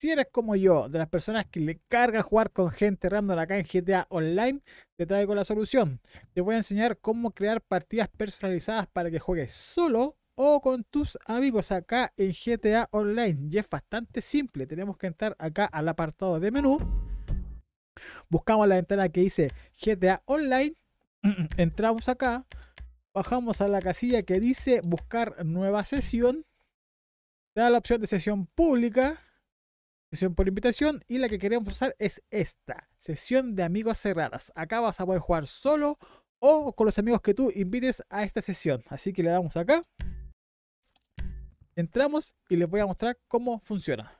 Si eres como yo, de las personas que le carga jugar con gente random acá en GTA Online, te traigo la solución. Te voy a enseñar cómo crear partidas personalizadas para que juegues solo o con tus amigos acá en GTA Online. Y es bastante simple. Tenemos que entrar acá al apartado de menú. Buscamos la ventana que dice GTA Online. Entramos acá. Bajamos a la casilla que dice buscar nueva sesión. Te da la opción de sesión pública por invitación y la que queremos usar es esta, sesión de amigos cerradas. Acá vas a poder jugar solo o con los amigos que tú invites a esta sesión. Así que le damos acá. Entramos y les voy a mostrar cómo funciona.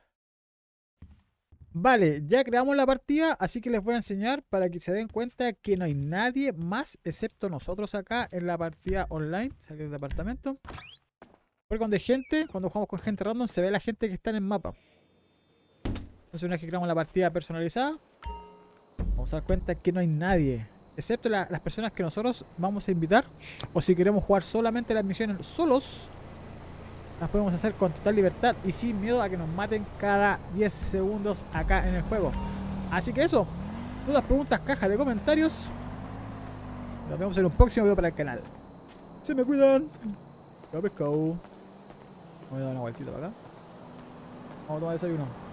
Vale, ya creamos la partida, así que les voy a enseñar para que se den cuenta que no hay nadie más excepto nosotros acá en la partida online. Salir del apartamento. Porque cuando hay gente, cuando jugamos con gente random, se ve la gente que está en el mapa. Entonces una vez que creamos la partida personalizada, vamos a dar cuenta que no hay nadie. Excepto las personas que nosotros vamos a invitar. O si queremos jugar solamente las misiones solos, las podemos hacer con total libertad y sin miedo a que nos maten cada 10 segundos acá en el juego. Así que eso, dudas, preguntas, caja de comentarios. Nos vemos en un próximo video para el canal. Se me cuidan. Lo pescado. Voy a dar una vueltita para acá. Vamos a tomar desayuno.